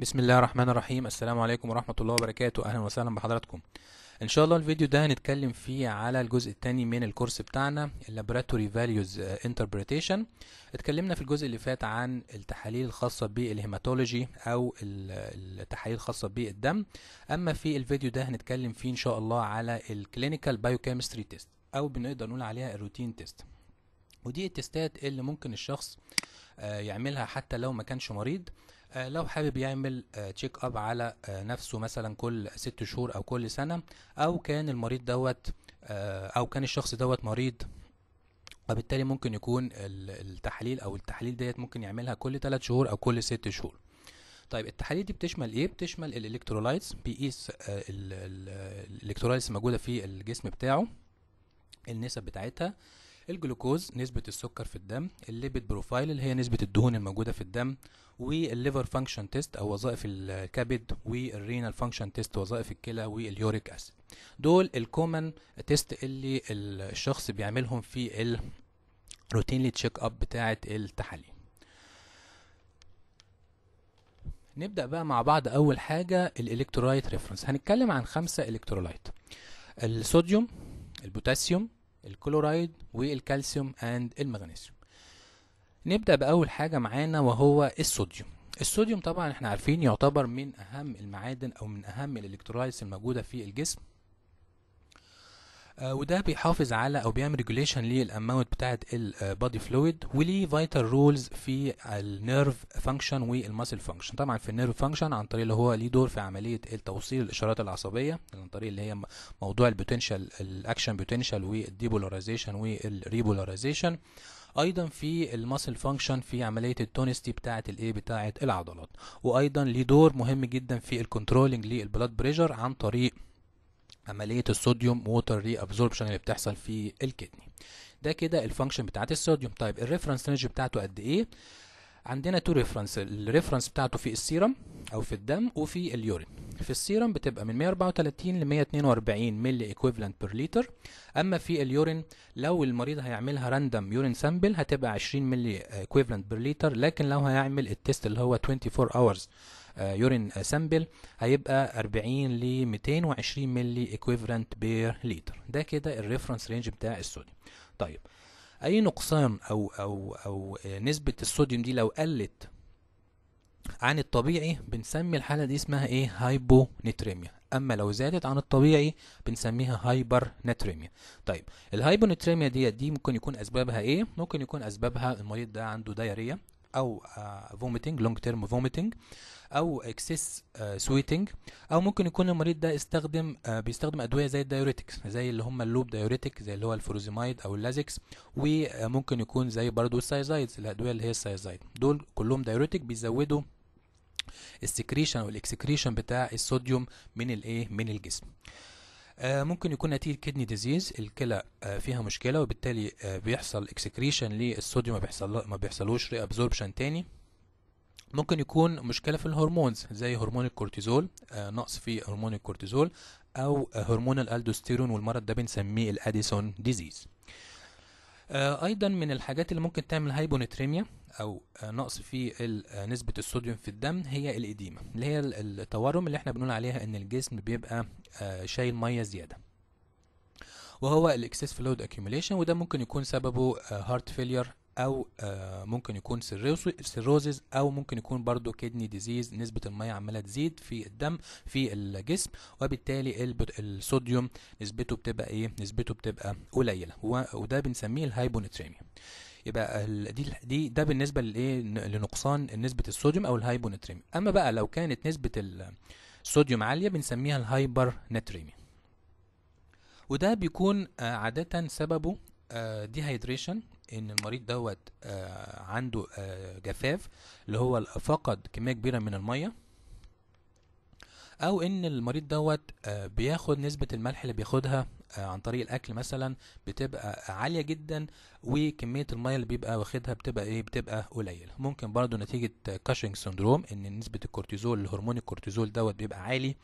بسم الله الرحمن الرحيم السلام عليكم ورحمة الله وبركاته أهلا وسهلا بحضراتكم ان شاء الله الفيديو ده هنتكلم فيه على الجزء الثاني من الكورس بتاعنا Laboratory فاليوز uh, Interpretation اتكلمنا في الجزء اللي فات عن التحاليل الخاصه بالهيماتولوجي او التحاليل الخاصه بالدم اما في الفيديو ده هنتكلم فيه ان شاء الله على الكلينيكال بايوكيمستري تيست او بنقدر نقول عليها الروتين تيست ودي التستات اللي ممكن الشخص آه، يعملها حتى لو ما كانش مريض آه، لو حابب يعمل تشيك آه، اب على آه، نفسه مثلا كل ست شهور او كل سنه او كان المريض دوت او كان الشخص دوت مريض وبالتالي ممكن يكون التحاليل او التحاليل ديت ممكن يعملها كل 3 شهور او كل 6 شهور طيب التحاليل دي بتشمل ايه بتشمل الالكترولايتس بيقيس e الالكترولايتس الموجوده في الجسم بتاعه النسب بتاعتها الجلوكوز نسبة السكر في الدم الليبيد بروفايل اللي هي نسبة الدهون الموجودة في الدم والليفر فانكشن تيست أو وظائف الكبد والرينال فانكشن تيست وظائف الكلى واليوريك أسيد دول الكومن تيست اللي الشخص بيعملهم في الروتينلي تشيك أب بتاعة التحاليل نبدأ بقى مع بعض أول حاجة الإلكترولايت ريفرنس هنتكلم عن خمسة إلكترولايت الصوديوم البوتاسيوم الكلورايد والكالسيوم اند المغنيسيوم نبدا باول حاجه معانا وهو الصوديوم الصوديوم طبعا احنا عارفين يعتبر من اهم المعادن او من اهم الالكترولايتس الموجوده في الجسم آه، وده بيحافظ على او بيعمل ريجوليشن للاماونت بتاعه البادي فلويد وليه فايتال رولز في النيرف فانكشن والماسل فانكشن طبعا في النيرف فانكشن عن طريق اللي هو ليه دور في عمليه التوصيل الاشارات العصبيه عن طريق اللي هي موضوع البوتنشال الاكشن بوتنشال والديبولاريزيشن والريبولاريزيشن ايضا في الماسل فانكشن في عمليه التونستي بتاعه الايه بتاعه العضلات وايضا ليه دور مهم جدا في الكنترولنج للبلاد بريشر عن طريق عملية الصوديوم ووتر ري ابزوربشن اللي بتحصل في الكدني ده كده الفانكشن بتاعت الصوديوم طيب الريفرنس انرجي بتاعته قد ايه عندنا تو ريفرنس الريفرنس بتاعته في السيرم او في الدم وفي اليورين في السيرم بتبقى من 134 ل 142 ملي ايكويفالنت بير لتر اما في اليورين لو المريض هيعملها راندوم يورين سامبل هتبقى 20 ملي ايكويفالنت بير لتر لكن لو هيعمل التيست اللي هو 24 اورز يورين سامبل هيبقى 40 ل 220 ملي اكويفالنت بير لتر ده كده الريفرنس رينج بتاع الصوديوم طيب اي نقصان او او او آه، نسبه الصوديوم دي لو قلت عن الطبيعي بنسمي الحاله دي اسمها ايه هايبونيتريميا اما لو زادت عن الطبيعي بنسميها هايبر ناتريميا طيب الهايبر ناتريميا دي دي ممكن يكون اسبابها ايه ممكن يكون اسبابها المريض ده عنده دايريه او فوميتنج لونج تيرم فوميتنج او اكسس آه، سويتنج او ممكن يكون المريض ده استخدم آه، بيستخدم ادويه زي الدايوريتكس زي اللي هم اللوب دايوريتك زي اللي هو الفروزيمايد او اللازكس وممكن يكون زي برضو السايزايدز الادويه اللي هي السايزايد دول كلهم دايوريتك بيزودوا السكريشن او الاكسكريشن بتاع الصوديوم من الايه من الجسم آه ممكن يكون نتيجة كدني ديزيز الكلى آه فيها مشكلة وبالتالي آه بيحصل اكسكريشن للصوديوم ما بيحصل ما بيحصلوش ريابزوربشن تاني ممكن يكون مشكلة في الهرمونز زي هرمون الكورتيزول آه، نقص في هرمون الكورتيزول أو هرمون الألدوستيرون والمرض ده بنسميه الأديسون ديزيز آه، أيضا من الحاجات اللي ممكن تعمل هايبونتريميا أو آه، نقص في نسبة الصوديوم في الدم هي الإديمة اللي هي التورم اللي احنا بنقول عليها إن الجسم بيبقى شايل مية زيادة وهو الاكسس فلويد اكيوميليشن وده ممكن يكون سببه هارت فيلير او آه، ممكن يكون سيروزز او ممكن يكون برضو كدني ديزيز نسبه الميه عماله تزيد في الدم في الجسم وبالتالي الصوديوم نسبته بتبقى ايه نسبته بتبقى قليله وده بنسميه الهايبونتريميا يبقى دي دي ده بالنسبه لايه لنقصان نسبه الصوديوم او الهايبونتريميا اما بقى لو كانت نسبه الصوديوم عاليه بنسميها الهايبر نتريميا وده بيكون آه، عاده سببه ديهايدريشن آه، ان المريض دوت آه عنده آه جفاف اللي هو فقد كميه كبيره من الميه او ان المريض دوت آه بياخد نسبه الملح اللي بياخدها آه عن طريق الاكل مثلا بتبقى عاليه جدا وكميه الميه اللي بيبقى واخدها بتبقى ايه بتبقى قليله ممكن برضو نتيجه كاشينج سندروم ان نسبه الكورتيزول الهرمون الكورتيزول دوت بيبقى عالي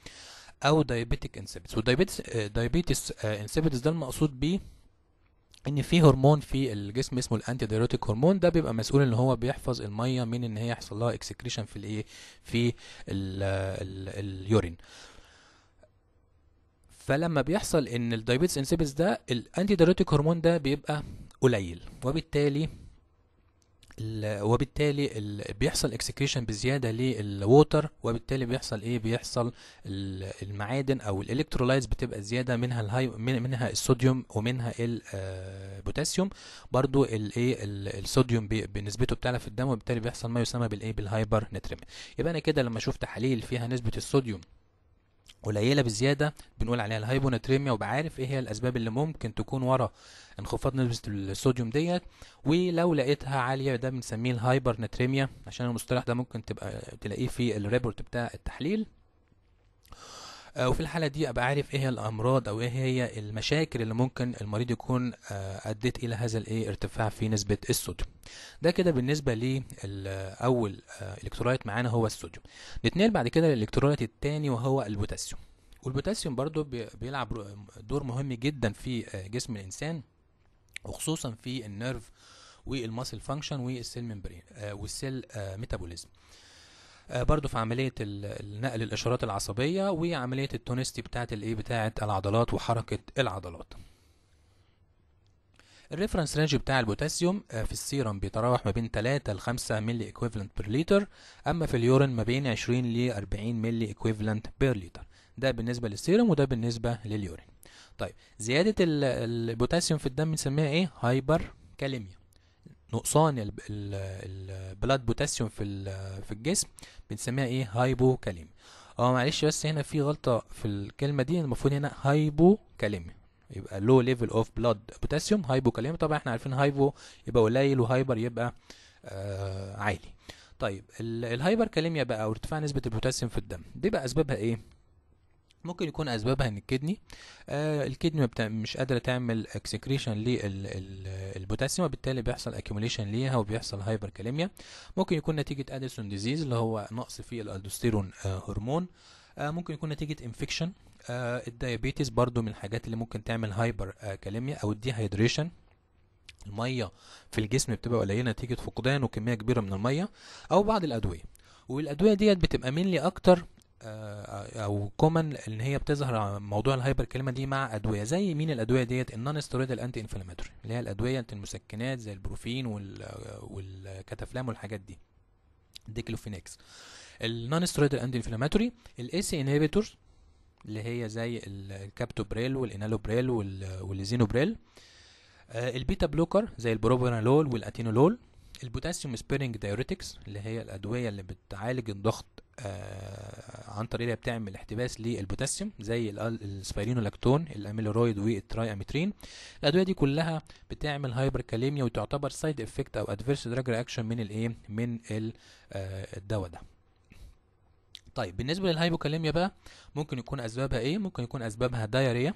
او دايابيتيك انسبتس والدايبيتس دايبيتس انسبتس ده المقصود بيه ان في هرمون في الجسم اسمه الانتي دايوريتيك هرمون ده بيبقى مسؤول ان هو بيحفظ الميه من ان هي يحصل لها اكسكريشن في الايه في اليورين فلما بيحصل ان الدايبيتس انسيبس ده الانتي دايوريتيك هرمون ده بيبقى قليل وبالتالي وبالتالي بيحصل اكسكريشن بزياده للووتر وبالتالي بيحصل ايه بيحصل المعادن او الالكترولايتس بتبقى زياده منها الهاي منها الصوديوم ومنها البوتاسيوم آه، برضو الايه الصوديوم بنسبته بتعلى في الدم وبالتالي بيحصل ما يسمى بالايه بالهايبر نترمي. يبقى انا كده لما اشوف تحاليل فيها نسبه الصوديوم قليله بزياده بنقول عليها الهايبوناتريميا وبعارف ايه هي الاسباب اللي ممكن تكون ورا انخفاض نسبه الصوديوم ديت ولو لقيتها عاليه ده بنسميه الهايبرناتريميا عشان المصطلح ده ممكن تبقى تلاقيه في الريبورت بتاع التحليل آه، وفي الحاله دي ابقى عارف ايه هي الامراض او ايه هي المشاكل اللي ممكن المريض يكون آه، ادت الى هذا الايه ارتفاع في نسبه الصوديوم ده كده بالنسبه لاول آه، الكترولايت معانا هو الصوديوم نتنقل بعد كده للالكترولايت الثاني وهو البوتاسيوم والبوتاسيوم برضو بيلعب دور مهم جدا في جسم الانسان وخصوصا في النيرف والماسل فانكشن والسيل ممبرين والسيل ميتابوليزم آه، برضو في عملية نقل الإشارات العصبية وعملية التونستي بتاعة الإيه بتاعة العضلات وحركة العضلات الريفرنس رينج بتاع البوتاسيوم آه، في السيرم بيتراوح ما بين 3 ل 5 ملي اكويفالنت بير لتر اما في اليورين ما بين 20 ل 40 ملي اكويفالنت بير لتر ده بالنسبه للسيرم وده بالنسبه لليورين طيب زياده البوتاسيوم في الدم بنسميها ايه هايبر كاليميا نقصان البلاد بوتاسيوم في في الجسم بنسميها ايه هايبوكاليميا اه معلش بس هنا في غلطه في الكلمه دي المفروض هنا هايبوكاليميا يبقى لو ليفل اوف بلاد بوتاسيوم هايبوكاليميا طبعا احنا عارفين هايبو يبقى قليل وهايبر يبقى آه عالي طيب الهايبر كاليميا بقى او ارتفاع نسبه البوتاسيوم في الدم دي بقى اسبابها ايه ممكن يكون اسبابها ان الكدني آه الكدني مش قادره تعمل اكسكريشن للبوتاسيوم وبالتالي بيحصل اكيوميليشن ليها وبيحصل هايبركاليميا ممكن يكون نتيجه اديسون ديزيز اللي هو نقص في الالدوستيرون آه هرمون آه ممكن يكون نتيجه انفكشن آه الديابيتس برضو من الحاجات اللي ممكن تعمل هايبر آه كاليميا او هيدريشن الميه في الجسم بتبقى قليله نتيجه فقدان وكميه كبيره من الميه او بعض الادويه والادويه ديت بتبقى لي اكتر آه، آه، او كومن ان هي بتظهر موضوع الهايبر كلمه دي مع ادويه زي مين الادويه ديت النون ستيرويد الانتي انفلاماتوري اللي هي الادويه المسكنات زي البروفين والكتافلام والحاجات دي ديكلوفينكس النون ستيرويد الانتي انفلاماتوري الاي سي انهبيتورز اللي هي زي الكابتوبريل والانالوبريل والزينوبريل آه، البيتا بلوكر زي البروبانالول والاتينولول البوتاسيوم سبيرنج دايوريتكس اللي هي الادويه اللي بتعالج الضغط آه، عن طريقها بتعمل احتباس للبوتاسيوم زي السبيرينولاكتون الاميلورويد والترايامترين الادويه دي كلها بتعمل هايبركاليميا وتعتبر سايد افكت او ادفيرس دراج رياكشن من الايه من آه، الدواء ده طيب بالنسبه للهايبوكاليميا بقى ممكن يكون اسبابها ايه ممكن يكون اسبابها دايريا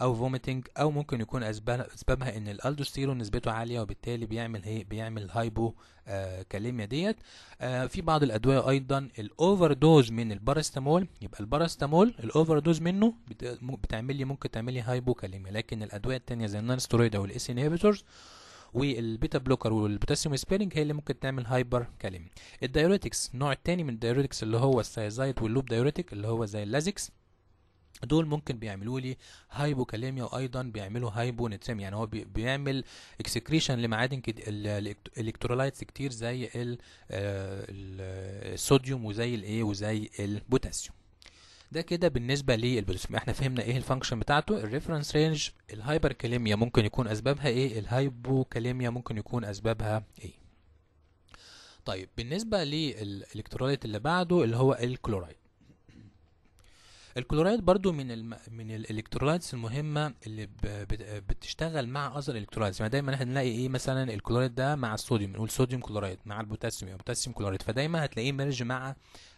او فوميتنج او ممكن يكون اسبابها ان الالدوستيرون نسبته عاليه وبالتالي بيعمل هي بيعمل هايبو آه، كاليميا ديت آه، في بعض الادويه ايضا الاوفر دوز من الباراستامول يبقى الباراستامول الاوفر دوز منه بتعمل لي ممكن تعمل لي هايبو كاليميا لكن الادويه الثانيه زي النون او الاس انهبيتورز والبيتا بلوكر والبوتاسيوم سبيرنج هي اللي ممكن تعمل هايبر كاليميا الدايوريتكس النوع الثاني من الدايوريتكس اللي هو السايزايت واللوب دايوريتك اللي هو زي اللازكس دول ممكن بيعملوا لي هايبوكاليميا وايضا بيعملوا هايبونيتسيميا يعني هو بيعمل اكسكريشن لمعادن الالكترولايتس كتير زي آه، الصوديوم وزي الايه وزي البوتاسيوم ده كده بالنسبه للبلوسم احنا فهمنا ايه الفانكشن بتاعته الريفرنس رينج الهايبركاليميا ممكن يكون اسبابها ايه الهايبوكاليميا ممكن يكون اسبابها ايه طيب بالنسبه للالكترولايت اللي بعده اللي هو الكلورايد الكلورايد برضو من الم... من الالكترولايتس المهمه اللي ب... بتشتغل مع اذر الكترولايتس يعني دايما نلاقي ايه مثلا الكلورايد ده مع الصوديوم بنقول صوديوم كلورايد مع البوتاسيوم يعني بوتاسيوم كلورايد فدايما هتلاقيه ميرج مع آه،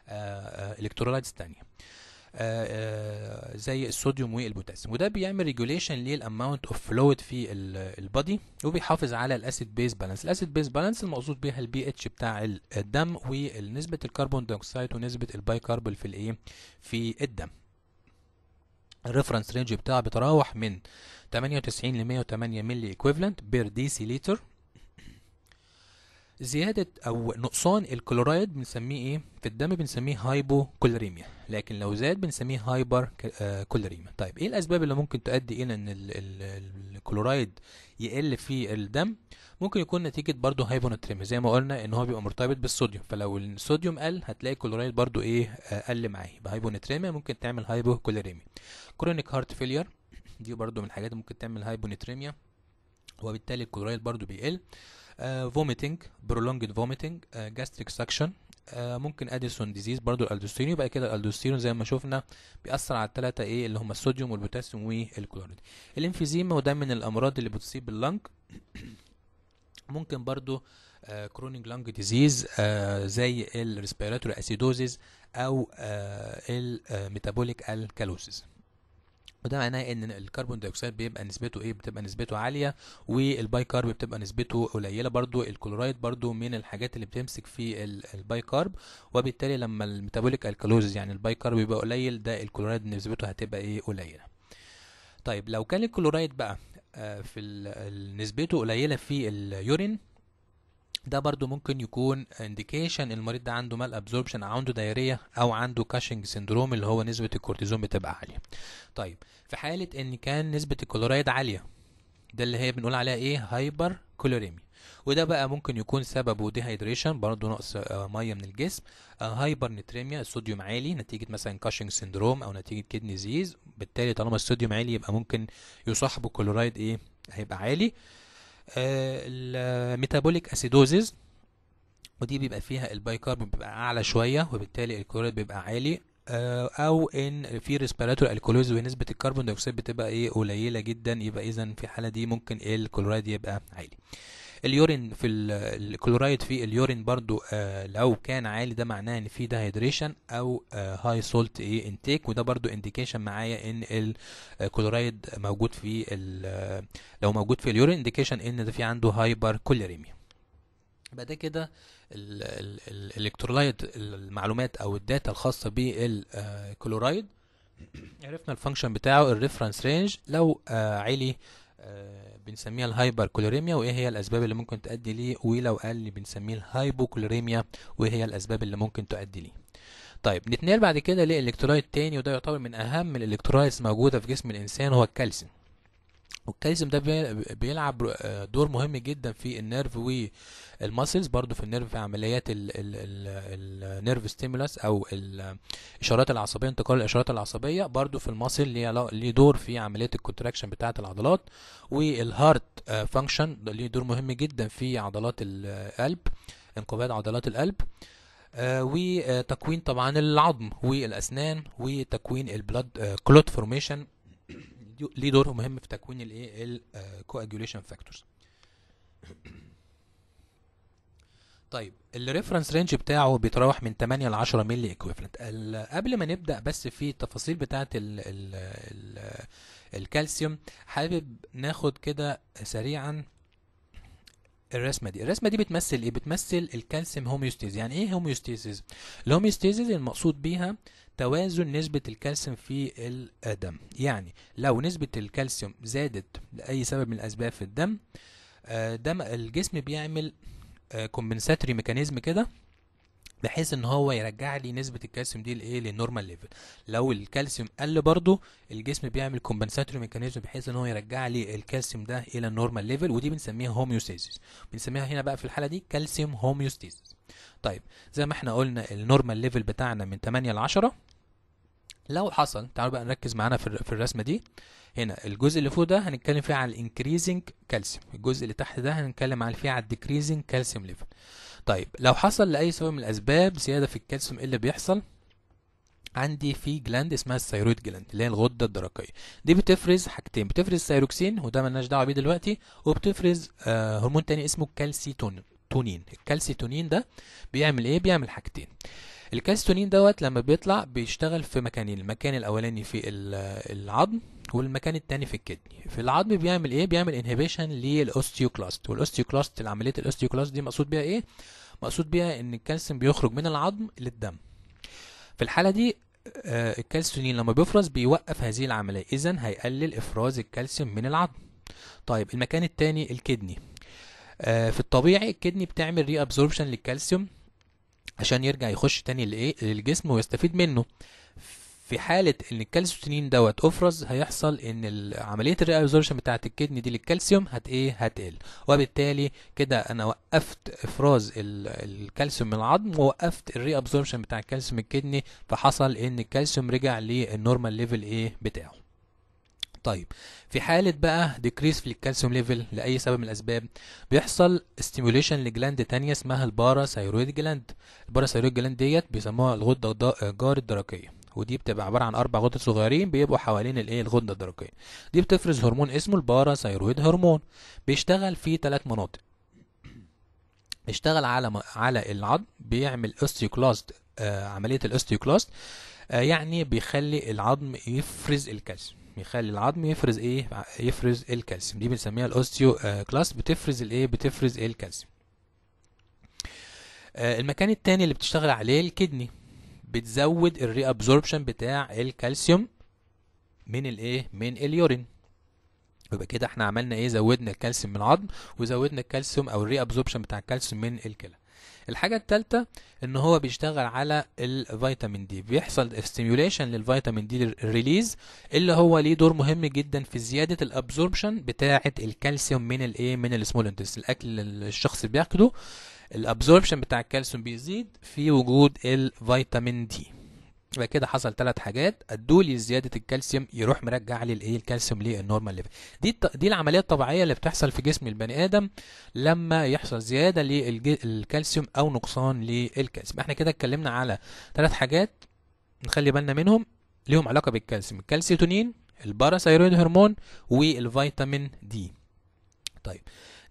آه، الكترولايتس تانية آه، زي الصوديوم والبوتاسيوم وده بيعمل ريجوليشن للاماونت اوف فلويد في البادي وبيحافظ على الاسيد بيز بالانس الاسيد بيز بالانس المقصود بيها البي اتش بتاع الدم ونسبه الكربون دايوكسيد ونسبه البايكربل في الايه في الدم الريفرنس رينج بتاعه بيتراوح من 98 ل 108 ملي ايكويفالنت بير ديسي لتر زيادة أو نقصان الكلورايد بنسميه إيه؟ في الدم بنسميه هايبوكولوريميا لكن لو زاد بنسميه هايبر آه، كولوريما طيب ايه الاسباب اللي ممكن تؤدي الى ان الكلورايد يقل في الدم ممكن يكون نتيجه برضو هايبوناتريميا زي ما قلنا ان هو بيبقى مرتبط بالصوديوم فلو الصوديوم قل هتلاقي الكلورايد برضو ايه آه، قل معاه يبقى هايبوناتريميا ممكن تعمل هايبوكولوريميا كرونيك هارت فيلير دي برضو من الحاجات ممكن تعمل هايبوناتريميا وبالتالي الكلورايد برضو بيقل فوميتنج برولونجد فوميتنج جاستريك ساكشن آه، ممكن اديسون ديزيز برضو الالدوستيرون يبقى كده الالدوستيرون زي ما شفنا بيأثر على الثلاثه ايه اللي هم الصوديوم والبوتاسيوم والكلوريد الانفيزيما وده من الامراض اللي بتصيب اللنج ممكن برضو كرونيك لانج ديزيز زي الريسبيراتوري اسيدوزيز او الميتابوليك آه، الكالوسيز آه، وده معناه ان الكربون ديوكسيد بيبقى نسبته ايه بتبقى نسبته عاليه والباي كارب بتبقى نسبته قليله برضو الكلورايد برضو من الحاجات اللي بتمسك في الباي كارب وبالتالي لما الميتابوليك الكالوزز يعني الباي كارب بيبقى قليل ده الكلورايد نسبته هتبقى ايه قليله طيب لو كان الكلورايد بقى آه، في نسبته قليله في اليورين ده برضو ممكن يكون انديكيشن المريض ده عنده مال ابزوربشن او عنده دايريه او عنده كاشنج سندروم اللي هو نسبه الكورتيزون بتبقى عاليه طيب في حاله ان كان نسبه الكلورايد عاليه ده اللي هي بنقول عليها ايه هايبر كولوريميا وده بقى ممكن يكون سببه ديهايدريشن برضه نقص آه، ميه من الجسم هايبر نتريميا الصوديوم عالي نتيجه مثلا كاشنج سندروم او نتيجه كيدني زيز بالتالي طالما الصوديوم عالي يبقى ممكن يصاحبه كلورايد ايه هيبقى عالي آه، الميتابوليك اسيدوزيز ودي بيبقى فيها البايكارب بيبقى اعلى شويه وبالتالي الكلوريد بيبقى عالي آه، او ان في ريسبيراتور الكولوز ونسبه الكربون دايوكسيد بتبقى ايه قليله جدا يبقى اذا في الحاله دي ممكن الكلوريد يبقى عالي اليورين في الكلورايد في اليورين برضو آه لو كان عالي ده معناه ان في دهيدريشن او هاي سولت ايه انتيك وده برضو انديكيشن معايا ان الكلورايد آه، موجود في آه، لو موجود في اليورين انديكيشن ان ده في عنده هايبر كوليريميا بعد كده الالكترولايت المعلومات او الداتا الخاصه بالكلورايد آه، عرفنا الفانكشن بتاعه الريفرنس رينج لو عالي علي بنسميها الهايبركولوريميا وايه هي الاسباب اللي ممكن تؤدي ليه ولو قل بنسميه الهايبوكولوريميا وايه هي الاسباب اللي ممكن تؤدي ليه طيب نتنقل بعد كده للالكترولايت تاني وده يعتبر من اهم الالكترولايتس موجوده في جسم الانسان هو الكالسيوم والكالسيوم ده بيلعب آه، دور مهم جدا في النيرف والماسلز برضو في النيرف في عمليات النيرف ستيمولاس او الاشارات العصبيه انتقال الاشارات العصبيه برضو في الماسل ليه دور في عمليه الكونتراكشن بتاعه العضلات والهارت آه، فانكشن ليه دور مهم جدا في عضلات القلب انقباض عضلات القلب آه، وتكوين طبعا العظم والاسنان وتكوين البلاد كلوت فورميشن ليه دور مهم في تكوين الايه الكواجوليشن آه، فاكتورز طيب الريفرنس رينج بتاعه بيتراوح من 8 ل 10 مللي اكويفلنت قبل ما نبدا بس في التفاصيل بتاعه الكالسيوم حابب ناخد كده سريعا الرسمه دي الرسمه دي بتمثل ايه بتمثل الكالسيوم هوميوستيز يعني ايه هوميوستيز الهوميوستيز المقصود بيها آه توازن نسبة الكالسيوم في الدم يعني لو نسبة الكالسيوم زادت لأي سبب من الأسباب في الدم آه، دم الجسم بيعمل كومبنساتري آه، ميكانيزم كده بحيث ان هو يرجع لي نسبه الكالسيوم دي لايه للنورمال ليفل لو الكالسيوم قل برضو الجسم بيعمل كومبنساتوري ميكانيزم بحيث ان هو يرجع لي الكالسيوم ده الى النورمال ليفل ودي بنسميها هوميوستاسيس بنسميها هنا بقى في الحاله دي كالسيوم هوميوستاسيس طيب زي ما احنا قلنا النورمال ليفل بتاعنا من 8 ل 10 لو حصل تعالوا بقى نركز معانا في, في الرسمه دي هنا الجزء اللي فوق ده هنتكلم فيه على الانكريزنج كالسيوم الجزء اللي تحت ده هنتكلم على فيه على الديكريزنج كالسيوم ليفل طيب لو حصل لاي سبب من الاسباب زياده في الكالسيوم ايه اللي بيحصل عندي في جلاند اسمها الثايرويد جلاند اللي هي الغده الدرقيه دي بتفرز حاجتين بتفرز ثايروكسين وده ملناش دعوه بيه دلوقتي وبتفرز آه هرمون تاني اسمه الكالسيتونين الكالسيتونين الكالسيتونين ده بيعمل ايه بيعمل حاجتين الكالسيتونين دوت لما بيطلع بيشتغل في مكانين المكان الاولاني في العظم والمكان التاني في الكدني في العظم بيعمل ايه بيعمل انهبيشن للاوستيوكلاست والاوستيوكلاست عمليه الاوستيوكلاست دي مقصود بيها ايه مقصود بيها ان الكالسيوم بيخرج من العظم للدم في الحاله دي آه، الكالسيتونين لما بيفرز بيوقف هذه العمليه اذا هيقلل افراز الكالسيوم من العظم طيب المكان التاني الكدني آه، في الطبيعي الكدني بتعمل ري ابزوربشن للكالسيوم عشان يرجع يخش تاني لايه للجسم ويستفيد منه في حالة ان الكالسيوم دوت افرز هيحصل ان عملية الريابزوربشن بتاعة الكدني دي للكالسيوم هت ايه هتقل وبالتالي كده انا وقفت افراز الكالسيوم من العظم ووقفت الريابزوربشن بتاع الكالسيوم الكدني فحصل ان الكالسيوم رجع للنورمال ليفل ايه بتاعه طيب في حالة بقى ديكريس في الكالسيوم ليفل لأي سبب من الأسباب بيحصل استيموليشن لجلاند تانية اسمها الباراثايرويد جلاند الباراثايرويد جلاند ديت بيسموها الغدة الجار الدرقية ودي بتبقى عبارة عن أربع غدد صغيرين بيبقوا حوالين الإيه الغدة الدرقية دي بتفرز هرمون اسمه الباراثايرويد هرمون بيشتغل في ثلاث مناطق بيشتغل على على العظم بيعمل اوستيوكلاست آه عملية الاوستيوكلاست آه يعني بيخلي العظم يفرز الكالسيوم يخلي العظم يفرز ايه يفرز الكالسيوم دي بنسميها الاوستيو آه، كلاس بتفرز الايه بتفرز الكالسيوم آه، المكان التاني اللي بتشتغل عليه الكدني بتزود الري ابزوربشن بتاع الكالسيوم من الايه من اليورين يبقى كده احنا عملنا ايه زودنا الكالسيوم من العظم وزودنا الكالسيوم او الري ابزوربشن بتاع الكالسيوم من الكلى الحاجة التالتة ان هو بيشتغل على الفيتامين دي بيحصل استيميوليشن للفيتامين دي ريليز اللي هو ليه دور مهم جدا في زيادة الابزوربشن بتاعة الكالسيوم من الايه من السمول انتس الاكل الشخص بياخده الابزوربشن بتاع الكالسيوم بيزيد في وجود الفيتامين دي يبقى كده حصل ثلاث حاجات ادوا لي زياده الكالسيوم يروح مرجع لي الايه الكالسيوم للنورمال ليفل دي دي العمليه الطبيعيه اللي بتحصل في جسم البني ادم لما يحصل زياده للكالسيوم او نقصان للكالسيوم احنا كده اتكلمنا على ثلاث حاجات نخلي بالنا منهم ليهم علاقه بالكالسيوم الكالسيتونين الباراثايرويد هرمون والفيتامين دي طيب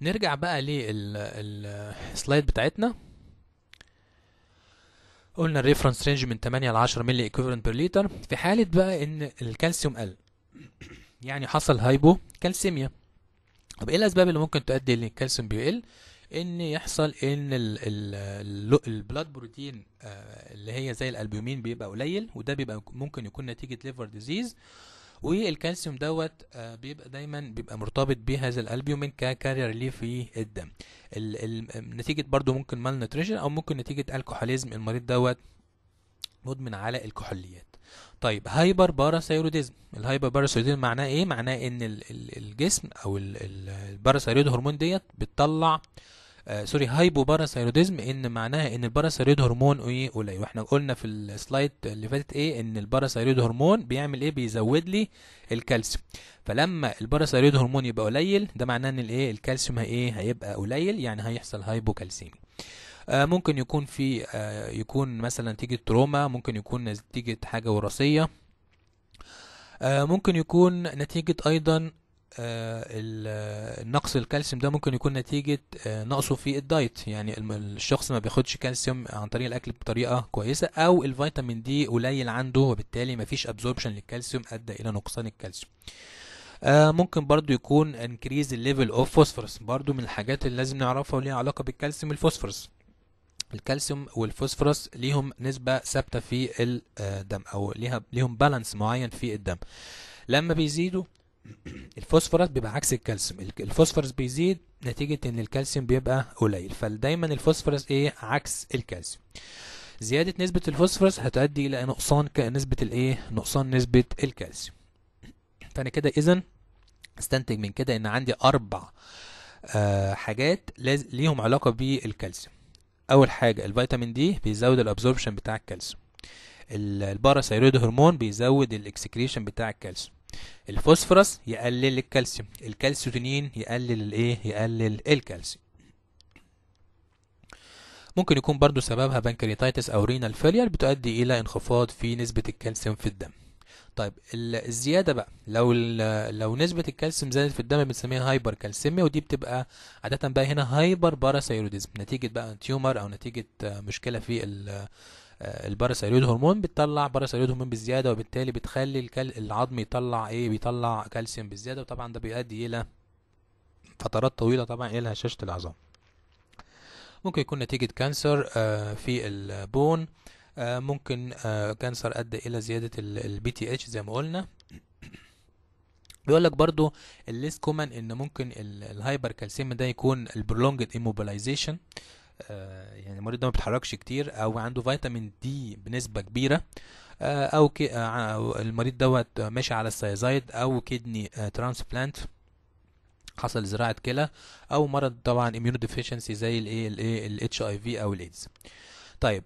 نرجع بقى للسلايد بتاعتنا قلنا الريفرنس رينج من 8 ل 10 ملي ايكوفالنت بير لتر في حاله بقى ان الكالسيوم قل يعني حصل هايبو كالسيميا طب ايه الاسباب اللي ممكن تؤدي ان الكالسيوم بيقل ان يحصل ان البلاد بروتين آه، اللي هي زي الالبومين بيبقى قليل وده بيبقى ممكن يكون نتيجه ليفر ديزيز والكالسيوم دوت آه، بيبقى دايما بيبقى مرتبط بهذا الالبيومين ككارير ليه في الدم ال ال نتيجه برضو ممكن مال نوتريشن او ممكن نتيجه الكحوليزم المريض دوت مدمن على الكحوليات طيب هايبر باراثايروديزم الهايبر باراثايروديزم معناه ايه معناه ان الجسم او الباراثايرويد هرمون ديت بتطلع آه آه سوري هايبو باراثايروديزم ان معناها ان الباراثايرويد هرمون ايه قليل واحنا قلنا في السلايد اللي فاتت ايه ان الباراثايرويد هرمون بيعمل ايه بيزود لي الكالسيوم فلما الباراثايرويد هرمون يبقى قليل ده معناه ان الايه الكالسيوم ايه هيبقى قليل يعني هيحصل هايبوكالسيمي آه ممكن يكون في آه يكون مثلا نتيجه تروما ممكن يكون نتيجه حاجه وراثيه آه ممكن يكون نتيجة أيضا آه، نقص الكالسيوم ده ممكن يكون نتيجة آه، نقصه في الدايت يعني الشخص ما بياخدش كالسيوم عن طريق الأكل بطريقة كويسة أو الفيتامين دي قليل عنده وبالتالي ما فيش أبزوربشن للكالسيوم أدى إلى نقصان الكالسيوم آه ممكن برضو يكون انكريز الليفل اوف فوسفورس برضو من الحاجات اللي لازم نعرفها وليها علاقه بالكالسيوم الفوسفورس الكالسيوم والفوسفورس ليهم نسبه ثابته في آه، الدم او ليها ليهم بالانس معين في الدم لما بيزيدوا الفوسفورس بيبقى عكس الكالسيوم الفوسفورس بيزيد نتيجة ان الكالسيوم بيبقى قليل فدايما الفوسفورس ايه عكس الكالسيوم زيادة نسبة الفوسفورس هتؤدي الى نقصان نسبة الايه نقصان نسبة الكالسيوم فانا كده اذا استنتج من كده ان عندي اربع آه حاجات ليهم علاقة بالكالسيوم اول حاجة الفيتامين دي بيزود الابزوربشن بتاع الكالسيوم الباراثايرويد هرمون بيزود الاكسكريشن بتاع الكالسيوم الفوسفورس يقلل الكالسيوم الكالسيوتينين يقلل الايه يقلل الكالسيوم ممكن يكون برضو سببها بنكرياتايتس او رينال فيلير بتؤدي الى انخفاض في نسبة الكالسيوم في الدم طيب الزيادة بقى لو لو نسبة الكالسيوم زادت في الدم بنسميها هايبر كالسيميا ودي بتبقى عادة بقى هنا هايبر باراثايروديزم نتيجة بقى تيومر او نتيجة مشكلة في الباراثايرويد هرمون بتطلع باراثايرويد هرمون بالزياده وبالتالي بتخلي الكل... العظم يطلع ايه بيطلع كالسيوم بالزياده وطبعا ده بيؤدي الى فترات طويله طبعا الى هشاشه العظام ممكن يكون نتيجه كانسر آه، في البون آه، ممكن آه، كانسر ادى الى زياده البي تي اتش زي ما قلنا بيقول لك برضو الليس كومن ان ممكن الهايبر كالسيوم ده يكون البرولونجد immobilization آه، يعني المريض ده ما بيتحركش كتير او عنده فيتامين دي بنسبه كبيره آه، آه، او المريض دوت ماشي على السايزايد او كدني ترانسبلانت حصل زراعه كلى او مرض طبعا اميونو ديفيشنسي زي الايه الايه الاتش اي في او الايدز طيب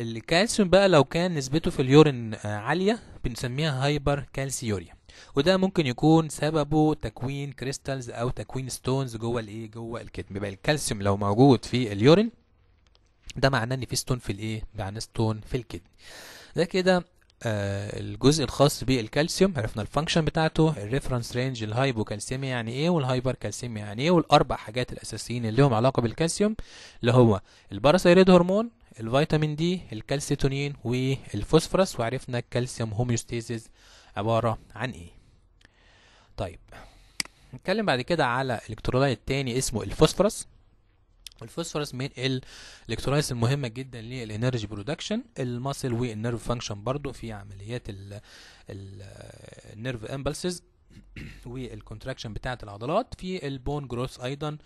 الكالسيوم بقى لو كان نسبته في اليورين عاليه بنسميها هايبر كالسيوريا وده ممكن يكون سببه تكوين كريستالز او تكوين ستونز جوه الايه جوه الكتم يبقى الكالسيوم لو موجود في اليورين ده معناه ان في ستون في الايه معناه ستون في الكتم ده كده آه الجزء الخاص بالكالسيوم عرفنا الفانكشن بتاعته الريفرنس رينج الهايبوكالسيميا يعني ايه والهايبر كالسيميا يعني ايه والاربع حاجات الاساسيين اللي لهم علاقه بالكالسيوم اللي هو الباراسيريد هرمون الفيتامين دي الكالسيتونين والفوسفورس وعرفنا الكالسيوم هوميوستيزيز عبارة عن ايه طيب نتكلم بعد كده على الكترولايت تاني اسمه الفوسفورس الفوسفورس من الالكترولايتس المهمه جدا للانرجي برودكشن الماسل والنيرف فانكشن برضو في عمليات النيرف امبلسز والكونتراكشن بتاعه العضلات في البون جروث ايضا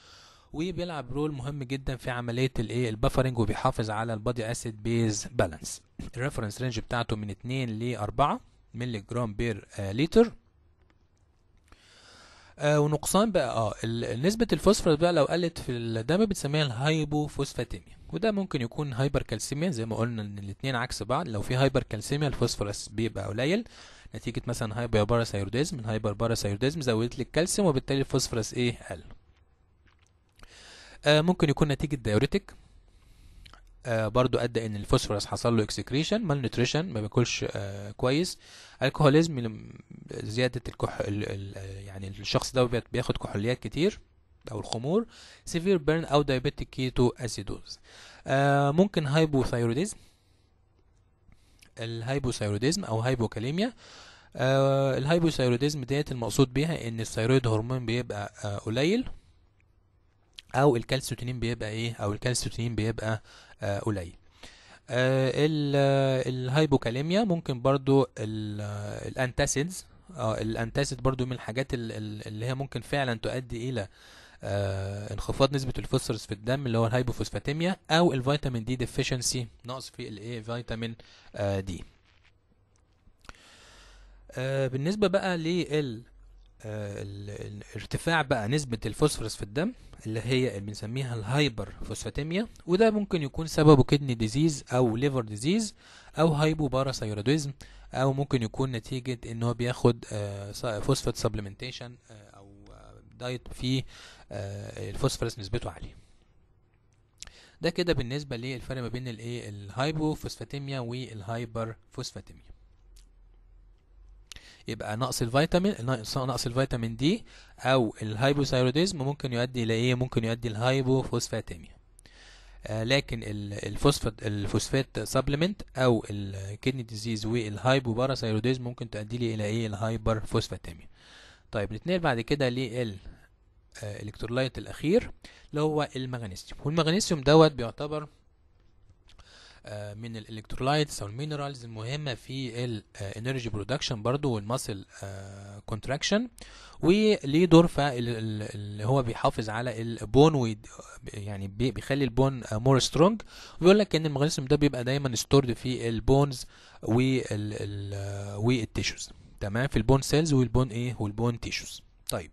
وبيلعب رول مهم جدا في عمليه الايه البفرنج وبيحافظ على البادي اسيد بيز بالانس الريفرنس رينج بتاعته من 2 ل 4 ملي جرام بير آه لتر آه ونقصان بقى اه نسبة الفوسفورس بقى لو قلت في الدم بنسميها الهايبوفوسفاتيميا وده ممكن يكون هايبركالسيميا زي ما قلنا ان الاتنين عكس بعض لو في هايبركالسيميا الفوسفورس بيبقى قليل نتيجة مثلا هايبر باراثايروديزم الهايبر باراثايروديزم زودت لي الكالسيوم وبالتالي الفوسفورس ايه قل آه ممكن يكون نتيجة دايوريتك آه، برضو ادى ان الفوسفورس حصل له اكسكريشن مال نوتريشن ما بياكلش آه، كويس الكحوليزم زياده الكح يعني الشخص ده بياخد كحوليات كتير او الخمور سيفير بيرن او دايابيتيك كيتو اسيدوز ممكن هايبوثايروديزم الهايبوثايروديزم او هايبوكاليميا آه، الهايبوثايروديزم ديت المقصود بيها ان الثايرويد هرمون بيبقى قليل او الكالسيوتينين بيبقى ايه او الكالسيوتينين بيبقى آه، قليل آه، الهايبوكاليميا ممكن برضو الانتاسيدز آه، الانتاسيد برضو من الحاجات اللي هي ممكن فعلا تؤدي الى انخفاض نسبة الفوسفورس في الدم اللي هو الهايبوفوسفاتيميا او الفيتامين دي ديفيشنسي نقص في الايه فيتامين دي بالنسبة بقى لل ارتفاع بقى نسبة الفوسفورس في الدم اللي هي اللي بنسميها الهايبر فوسفاتيميا وده ممكن يكون سببه كدني ديزيز او ليفر ديزيز او هايبو باراسيروديزم او ممكن يكون نتيجة ان هو بياخد آه، فوسفات آه، سبلمنتيشن او دايت آه، فيه الفوسفورس نسبته عالية ده كده بالنسبة للفرق ما بين الايه الهايبو فوسفاتيميا والهايبر فوسفاتيميا يبقى نقص الفيتامين نقص الفيتامين دي او الهايبوثايروديزم ممكن يؤدي الى ايه ممكن يؤدي الهايبوفوسفاتيميا آه لكن الفوسفات الفوسفات سبلمنت او الكيدني ديزيز والهايبوباراثايروديزم ممكن تؤدي لي الى ايه الهايبر فوسفاتيميا طيب نتنقل بعد كده لل آه، الكترولايت الاخير اللي هو المغنيسيوم والمغنيسيوم دوت بيعتبر آه، من الالكترولايتس او المينرالز المهمه في الانرجي آه، برودكشن برضو والماسل آه، كونتراكشن وليه دور في اللي هو بيحافظ على البون يعني بيخلي البون مور سترونج وبيقول لك ان المغنيسيوم ده بيبقى دايما ستورد في البونز والتيشوز تمام في البون سيلز والبون ايه والبون تيشوز طيب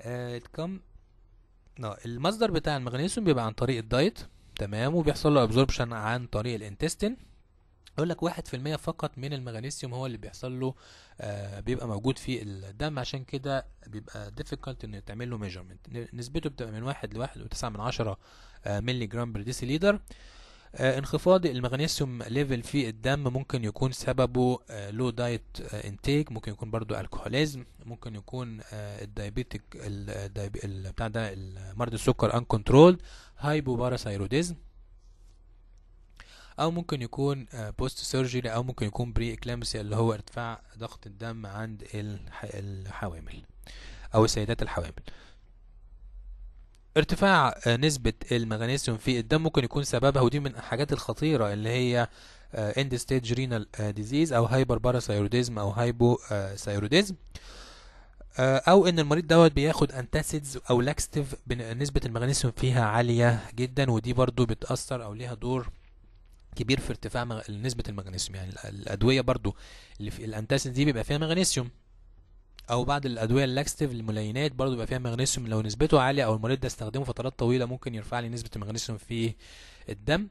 آه المصدر بتاع المغنيسيوم بيبقى عن طريق الدايت تمام وبيحصل له ابزوربشن عن طريق الانتستين يقول لك واحد في المية فقط من المغنيسيوم هو اللي بيحصل له آه بيبقى موجود في الدم عشان كده بيبقى difficult انه تعمل له measurement نسبته بتبقى من واحد لواحد وتسعة من عشرة آه ملي جرام بر ديسيليتر آه انخفاض المغنيسيوم ليفل في الدم ممكن يكون سببه لو دايت انتيك ممكن يكون برضو الكحوليزم ممكن يكون آه، الدايبيتك بتاع ده مرض السكر uncontrolled هايبوباراثايروديزم او ممكن يكون بوست آه، سيرجري او ممكن يكون بري اكلامسيا اللي هو ارتفاع ضغط الدم عند الحوامل او السيدات الحوامل ارتفاع آه، نسبة المغنيسيوم في الدم ممكن يكون سببها ودي من الحاجات الخطيرة اللي هي آه، end stage renal disease او هايبر باراثايروديزم او هايبو آه، او ان المريض دوت بياخد انتاسيدز او لاكستيف نسبه المغنيسيوم فيها عاليه جدا ودي برضو بتاثر او ليها دور كبير في ارتفاع نسبه المغنيسيوم يعني الادويه برضو اللي في الانتاسيدز دي بيبقى فيها مغنيسيوم او بعض الادويه اللاكستيف الملينات برضو بيبقى فيها مغنيسيوم لو نسبته عاليه او المريض ده استخدمه فترات طويله ممكن يرفع لي نسبه المغنيسيوم في الدم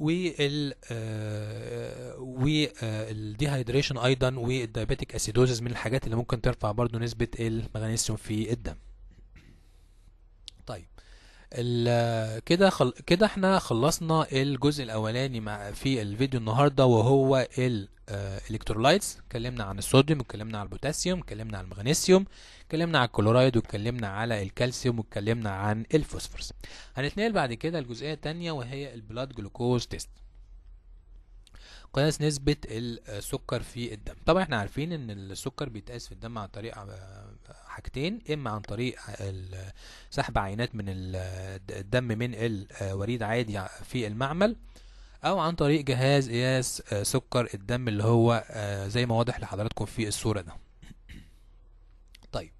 وال آه، والديهايدريشن ايضا والديابيتيك اسيدوزز من الحاجات اللي ممكن ترفع برضو نسبه المغنيسيوم في الدم كده خل... كده احنا خلصنا الجزء الاولاني مع في الفيديو النهارده وهو الالكترولايتس آه، اتكلمنا عن الصوديوم واتكلمنا عن البوتاسيوم اتكلمنا عن المغنيسيوم اتكلمنا عن الكلورايد واتكلمنا على الكالسيوم واتكلمنا عن الفوسفورس هنتنقل بعد كده الجزئيه الثانيه وهي البلاد جلوكوز تيست قياس نسبة السكر في الدم طبعا احنا عارفين ان السكر بيتقاس في الدم عن طريق آه، حاجتين اما عن طريق سحب عينات من الدم من الوريد عادي في المعمل او عن طريق جهاز قياس سكر الدم اللي هو آه، زي ما واضح لحضراتكم في الصورة ده طيب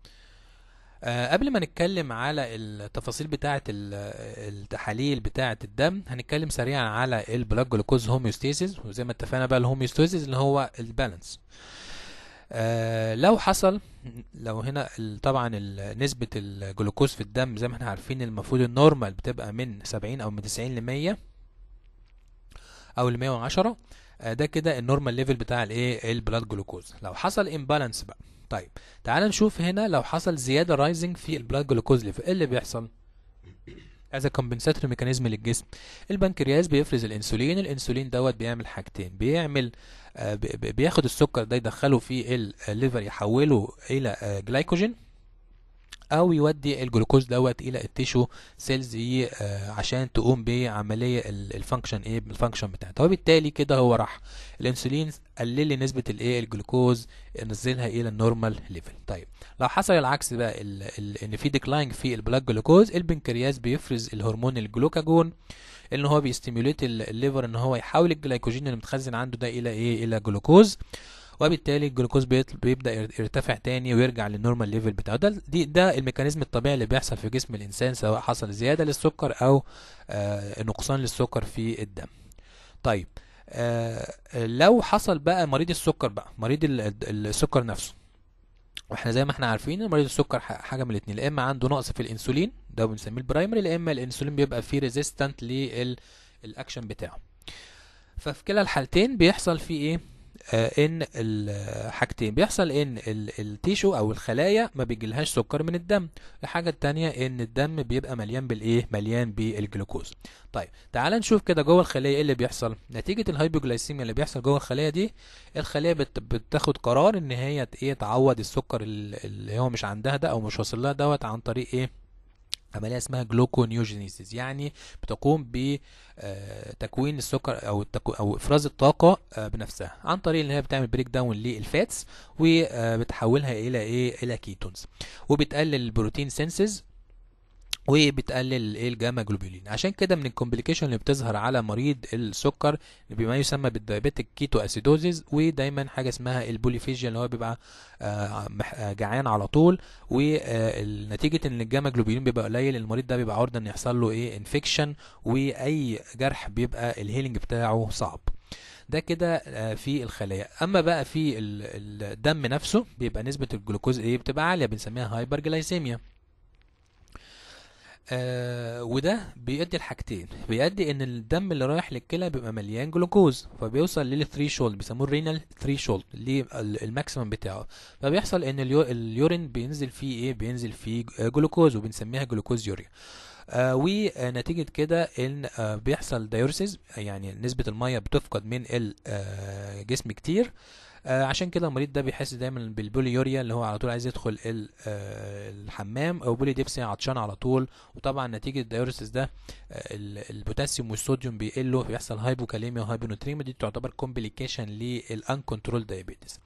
آه، قبل ما نتكلم على التفاصيل بتاعة التحاليل بتاعة الدم هنتكلم سريعا على البلاك جلوكوز هوميوستاسيس وزي ما اتفقنا بقى الهوميوستاسيس اللي هو البالانس آه لو حصل لو هنا طبعا نسبة الجلوكوز في الدم زي ما احنا عارفين المفروض النورمال بتبقى من 70 او من 90 ل 100 او ل 110 آه ده كده النورمال ليفل بتاع الايه البلاد جلوكوز لو حصل امبالانس بقى طيب تعال نشوف هنا لو حصل زيادة رايزنج في البلاد جلوكوز ليفل ايه اللي بيحصل از كومبنساتوري ميكانيزم للجسم البنكرياس بيفرز الانسولين الانسولين دوت بيعمل حاجتين بيعمل آه، بياخد السكر ده يدخله في الليفر آه، يحوله الى جلايكوجين آه، او يودي الجلوكوز دوت الى التيشو سيلز دي آه، عشان تقوم بعمليه الفانكشن ايه الفانكشن بتاعتها وبالتالي كده هو راح الانسولين قلل لي نسبه الايه الجلوكوز نزلها الى النورمال ليفل طيب لو حصل العكس بقى ان في ديكلاين في البلاك جلوكوز البنكرياس بيفرز الهرمون الجلوكاجون ان هو بيستيموليت الليفر ان هو يحول الجلايكوجين اللي متخزن عنده ده الى ايه الى جلوكوز وبالتالي الجلوكوز بيبدا يرتفع تاني ويرجع للنورمال ليفل بتاعه ده دي ده الميكانيزم الطبيعي اللي بيحصل في جسم الانسان سواء حصل زياده للسكر او آه نقصان للسكر في الدم طيب آه لو حصل بقى مريض السكر بقى مريض السكر نفسه واحنا زي ما احنا عارفين مريض السكر حاجه من الاثنين يا اما عنده نقص في الانسولين ده بنسميه البرايمري يا اما الانسولين بيبقى فيه ريزيستنت للاكشن بتاعه ففي كلا الحالتين بيحصل فيه ايه آه، ان حاجتين بيحصل ان التيشو او الخلايا ما بيجيلهاش سكر من الدم الحاجه الثانيه ان الدم بيبقى مليان بالايه مليان بالجلوكوز طيب تعال نشوف كده جوه الخليه ايه اللي بيحصل نتيجه الهايبوجلايسيميا اللي بيحصل جوه الخليه دي الخليه بتاخد قرار ان هي ايه تعوض السكر اللي هو مش عندها ده او مش واصل لها دوت عن طريق ايه عمليه اسمها جلوكونيوجينيسيس يعني بتقوم بتكوين آه، السكر او او افراز الطاقه آه، بنفسها عن طريق ان هي بتعمل بريك داون للفاتس وبتحولها آه، الى ايه الى كيتونز وبتقلل البروتين سينسز وبتقلل ايه الجاما جلوبولين عشان كده من الكومبليكيشن اللي بتظهر على مريض السكر بما يسمى بالدايابيتك كيتو اسيدوزيز ودايما حاجه اسمها البوليفيجيا اللي هو بيبقى آه، آه، جعان على طول ونتيجه آه، ان الجاما جلوبولين بيبقى قليل المريض ده بيبقى عرضه ان يحصل له ايه انفكشن واي جرح بيبقى الهيلنج بتاعه صعب ده كده في الخلايا اما بقى في الدم نفسه بيبقى نسبه الجلوكوز ايه بتبقى عاليه بنسميها هايبرجلايسيميا آه وده بيؤدي لحاجتين بيؤدي ان الدم اللي رايح للكلى بيبقى مليان جلوكوز فبيوصل شولد بيسموه الرينال شولد اللي الماكسيمم بتاعه فبيحصل ان اليورين بينزل فيه ايه بينزل فيه آه، جلوكوز وبنسميها جلوكوز يوريا آه ونتيجة كده ان آه بيحصل دايورسيز يعني نسبة المية بتفقد من الجسم آه، كتير آه آه عشان كده المريض ده بيحس دايما بالبوليوريا اللي هو على طول عايز يدخل آه الحمام او بولي بوليديبسيا عطشان على طول وطبعا نتيجه الدايوريسيس ده آه، البوتاسيوم والصوديوم بيقلوا بيحصل هايبوكاليميا وهايبونوتريميا دي تعتبر كومبليكيشن للانكنترول دايابيتس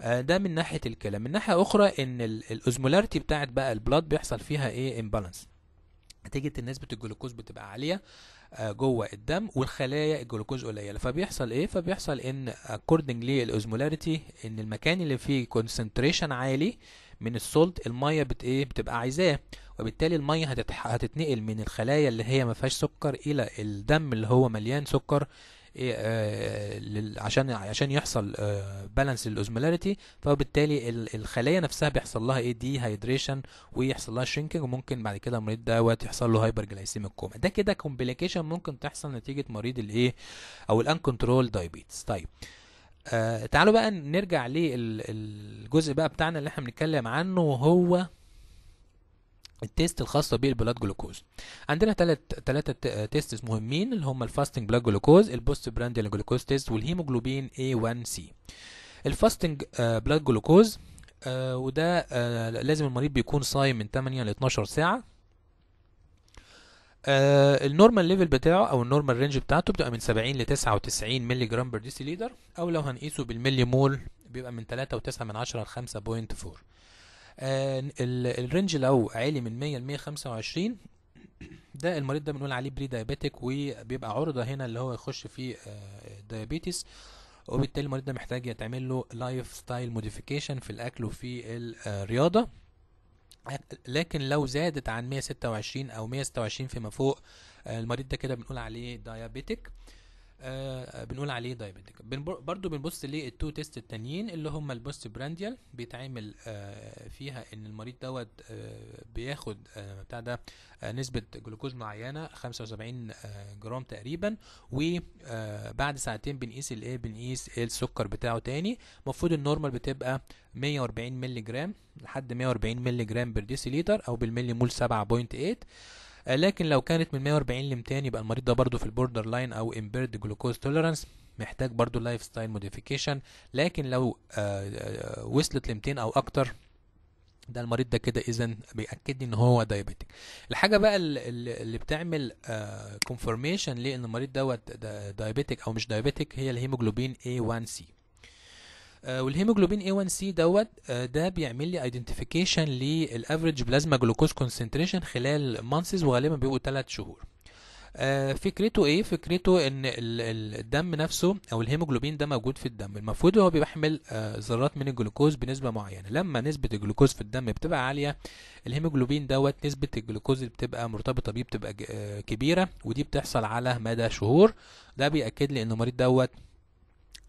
آه، ده من ناحيه الكلام من ناحيه اخرى ان الاوزمولاريتي بتاعت بقى البلاد بيحصل فيها ايه امبالانس نتيجه نسبه الجلوكوز بتبقى عاليه آه، جوه الدم والخلايا الجلوكوز قليله فبيحصل ايه فبيحصل ان اكوردنج للاوزمولاريتي ان المكان اللي فيه كونسنتريشن عالي من السولت الميه بت ايه بتبقى عايزاه وبالتالي الميه هتتنقل من الخلايا اللي هي ما فيهاش سكر الى الدم اللي هو مليان سكر إيه، آه، عشان عشان يحصل بالانس آه، للاوزمولاريتي فبالتالي الخليه نفسها بيحصل لها ايه دي هايدريشن ويحصل لها شينكينج وممكن بعد كده المريض وقت يحصل له هايبر جلايسيميك كوما ده كده كومبليكيشن ممكن تحصل نتيجه مريض الايه او كنترول دايبيتس طيب آه تعالوا بقى نرجع للجزء بقى بتاعنا اللي احنا بنتكلم عنه وهو التيست الخاصه بالبلاد جلوكوز عندنا ثلاث ثلاثه تيست مهمين اللي هم الفاستنج بلاد جلوكوز البوست برانديال جلوكوز تيست والهيموجلوبين A1C الفاستنج آه، بلاد جلوكوز آه، وده آه، لازم المريض بيكون صايم من 8 ل 12 ساعه النورمال ليفل بتاعه او النورمال رينج بتاعته بتبقى من 70 ل 99 مللي جرام بر ديسي او لو هنقيسه بالملي مول بيبقى من 3.9 ل 5.4 آه، الرينج لو عالي من 100 ل 125 ده المريض ده بنقول عليه بري دايابيتك وبيبقى عرضه هنا اللي هو يخش في دايابيتس آه، وبالتالي المريض ده محتاج يتعمل له لايف ستايل موديفيكيشن في الاكل وفي الرياضه لكن لو زادت عن 126 او 126 فيما فوق آه، المريض ده كده بنقول عليه دايابيتك آه بنقول عليه دايابيتيك برضو بنبص للتو تيست التانيين اللي هم البوست برانديال بيتعمل آه فيها ان المريض دوت آه بياخد آه بتاع ده آه نسبة جلوكوز معينة 75 آه جرام تقريبا وبعد آه، ساعتين بنقيس الايه بنقيس السكر بتاعه تاني المفروض النورمال بتبقى 140 مللي جرام لحد 140 مللي جرام بر ديسي او بالملي مول 7.8 آه، لكن لو كانت من 140 ل 200 يبقى المريض ده برضه في البوردر لاين او امبيرد جلوكوز توليرانس محتاج برضه لايف ستايل موديفيكيشن لكن لو آه، آه، وصلت ل 200 او اكتر ده المريض ده كده اذا بياكد ان هو دايابيتك الحاجه بقى اللي بتعمل كونفرميشن لان المريض دوت دايابيتك او مش دايابيتك هي الهيموجلوبين A1C آه، والهيموجلوبين A1C دوت آه، ده بيعمل لي ايدنتيفيكيشن للافريج بلازما جلوكوز كونسنتريشن خلال مانسز وغالبا بيبقوا 3 شهور آه، فكرته ايه فكرته ان الدم نفسه او الهيموجلوبين ده موجود في الدم المفروض هو بيحمل ذرات من الجلوكوز بنسبه معينه لما نسبه الجلوكوز في الدم بتبقى عاليه الهيموجلوبين دوت نسبه الجلوكوز اللي بتبقى مرتبطه بيه بتبقى كبيره ودي بتحصل على مدى شهور ده بياكد لي ان المريض دوت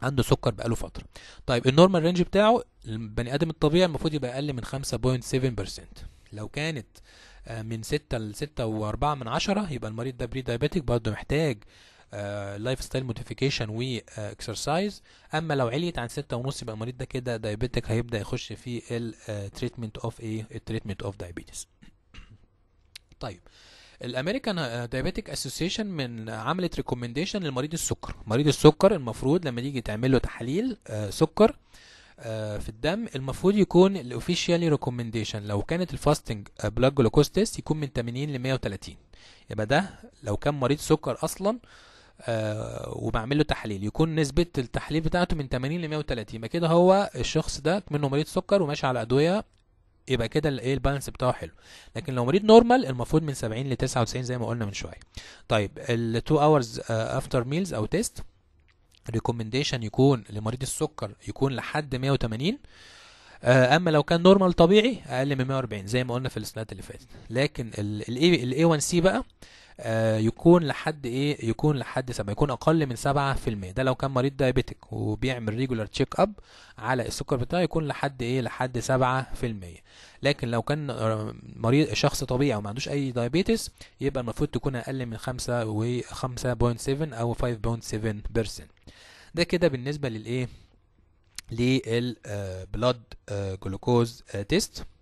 عنده سكر بقاله فتره طيب النورمال رينج بتاعه البني ادم الطبيعي المفروض يبقى اقل من 5.7% لو كانت آه، من 6 ل 6.4 من 10 يبقى المريض ده بري دايابيتيك برضه محتاج لايف ستايل موديفيكيشن واكسرسايز اما لو عليت عن 6 ونص يبقى المريض ده كده دايابيتيك هيبدا يخش في التريتمنت اوف آه، ايه التريتمنت اوف دايابيتس طيب الامريكان دايابيتيك اسوسيشن من عملت ريكومنديشن لمريض السكر مريض السكر المفروض لما تيجي تعمل له تحاليل آه، سكر آه، في الدم المفروض يكون الاوفيشيالي ريكومنديشن لو كانت الفاستنج بلاك جلوكوز تيست يكون من 80 ل 130 يبقى ده لو كان مريض سكر اصلا آه، وبعمل له تحليل يكون نسبة التحليل بتاعته من 80 ل 130 يبقى كده هو الشخص ده منه مريض سكر وماشي على أدوية يبقى كده الايه البالانس بتاعه حلو لكن لو مريض نورمال المفروض من 70 ل 99 زي ما قلنا من شويه طيب ال 2 hours آه، after meals او تيست ريكومنديشن يكون لمريض السكر يكون لحد 180 آه، اما لو كان نورمال طبيعي اقل من 140 زي ما قلنا في السلايد اللي فاتت لكن الاي 1 سي بقى آه، يكون لحد ايه يكون لحد سبعة يكون اقل من سبعة في المية ده لو كان مريض دايبيتك وبيعمل ريجولار تشيك اب على السكر بتاعه يكون لحد ايه لحد سبعة في المية لكن لو كان مريض شخص طبيعي وما عندوش اي دايبيتس يبقى المفروض تكون اقل من خمسة بوينت 5.7 او 5.7% ده كده بالنسبة للايه للبلاد جلوكوز تيست